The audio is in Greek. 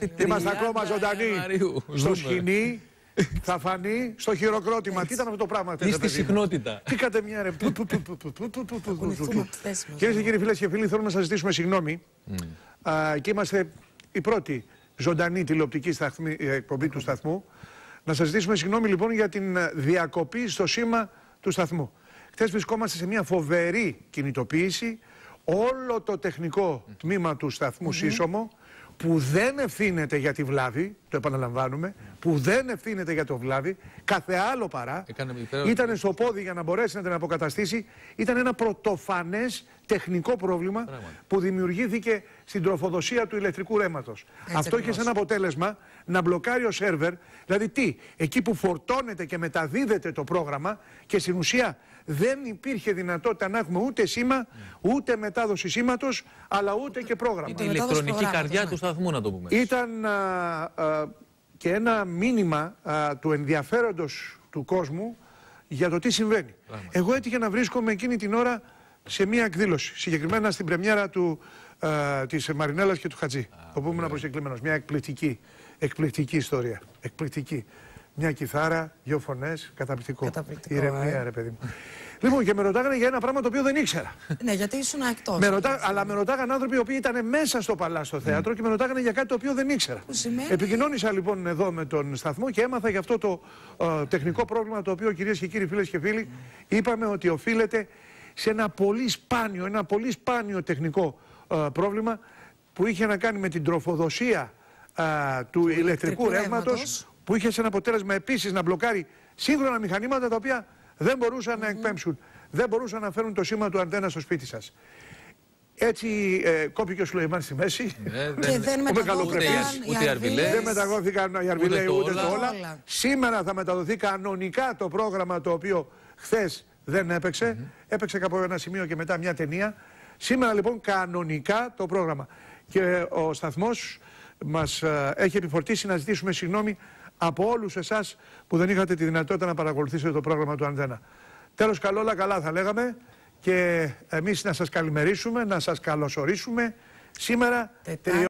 Ε, είμαστε ακόμα ζωντανοί ε, στο σκηνή. Θα φανεί στο χειροκρότημα. Τι ήταν αυτό το πράγμα. Τι στη συχνότητα. Τι κάτε μια ρε. Κυρίες και κύριοι, φίλες και φίλοι, θέλουμε να σας ζητήσουμε συγγνώμη. Και είμαστε η πρώτη ζωντανή τηλεοπτική ε, εκπομπή του σταθμού. Να σας ζητήσουμε συγγνώμη λοιπόν για την διακοπή στο σήμα του σταθμού. Χθες βρισκόμαστε σε μια φοβερή κινητοποίηση. Όλο το τεχνικό τμήμα του σταθμού Σύσσωμο που δεν ευθύνεται για τη βλάβη το επαναλαμβάνουμε, που δεν ευθύνεται για το βλάβη, κάθε άλλο παρά, ήταν στο πόδι για να μπορέσει να την αποκαταστήσει, ήταν ένα πρωτοφανές τεχνικό πρόβλημα που δημιουργήθηκε στην τροφοδοσία του ηλεκτρικού ρέματο. Αυτό είχε σαν αποτέλεσμα να μπλοκάρει ο σερβερ, δηλαδή τι, εκεί που φορτώνεται και μεταδίδεται το πρόγραμμα και στην ουσία δεν υπήρχε δυνατότητα να έχουμε ούτε σήμα, ναι. ούτε μετάδοση σήματος, αλλά ούτε και πρόγραμμα. Η ηλεκτρονική καρδιά του ναι. σταθμού, να το πούμε. Ήταν και ένα μήνυμα του ενδιαφέροντος του κόσμου για το τι συμβαίνει. Εγώ Εγώ έτυχε να βρίσκομαι εκείνη την ώρα σε μία εκδήλωση, συγκεκριμένα στην πρεμιέρα του, α, της Μαρινέλας και του Χατζή, Α, όπου ήμουν εκπληκτική ιστορία, εκπληκτική. Μια εκπληκτική, εκπληκτική ιστορία, εκπληκτική. Μια κιθάρα, δυο φωνές, καταπληκτικό. καταπληκτικό Ηρεμία, ε. ρε παιδί μου. Λοιπόν, και με ρωτάγανε για ένα πράγμα το οποίο δεν ήξερα. ναι, γιατί ήσουν εκτός. Ρωτά... Αλλά με ρωτάγανε άνθρωποι οι οποίοι ήταν μέσα στο παλάστο ναι. θέατρο και με ρωτάγανε για κάτι το οποίο δεν ήξερα. Που σημαίνει... Επικοινώνησα λοιπόν εδώ με τον σταθμό και έμαθα για αυτό το ε, τεχνικό πρόβλημα το οποίο κυρίες και κύριοι, φίλες και φίλοι, είπαμε ότι οφείλεται σε ένα πολύ σπάνιο, ένα πολύ σπάνιο τεχνικό ε, πρόβλημα που είχε να κάνει με την τροφοδοσία ε, του, του ηλεκτρικού ρεύματο, που είχε σε ένα αποτέλεσμα επίσης να μπλοκάρει σύγχρονα μηχανήματα τα οποία δεν μπορούσαν να εκπέμψουν. Δεν μπορούσαν να φέρουν το σήμα του αντένα στο σπίτι σας. Έτσι ε, κόπηκε ο Σουλεϊμάν στη μέση. Ναι, δεν, και δεν μεταδόθηκαν οι αρβιλές. Δεν μεταγόθηκαν οι αρβιλέοι ούτε, ούτε, το όλα. Σήμερα θα μεταδοθεί κανονικά το πρόγραμμα το οποίο χθες δεν επαιξε mm -hmm. Έπαιξε κάπου ένα σημείο και μετά μια ταινία. Σήμερα λοιπόν κανονικά το πρόγραμμα. Και ο σταθμός μας ε, έχει επιφορτήσει να ζητήσουμε συγγνώμη από όλους εσάς που δεν είχατε τη δυνατότητα να παρακολουθήσετε το πρόγραμμα του Αντένα. Τέλος, καλό, όλα καλά θα λέγαμε και εμείς να σας καλημερίσουμε, να σας καλωσορίσουμε. Σήμερα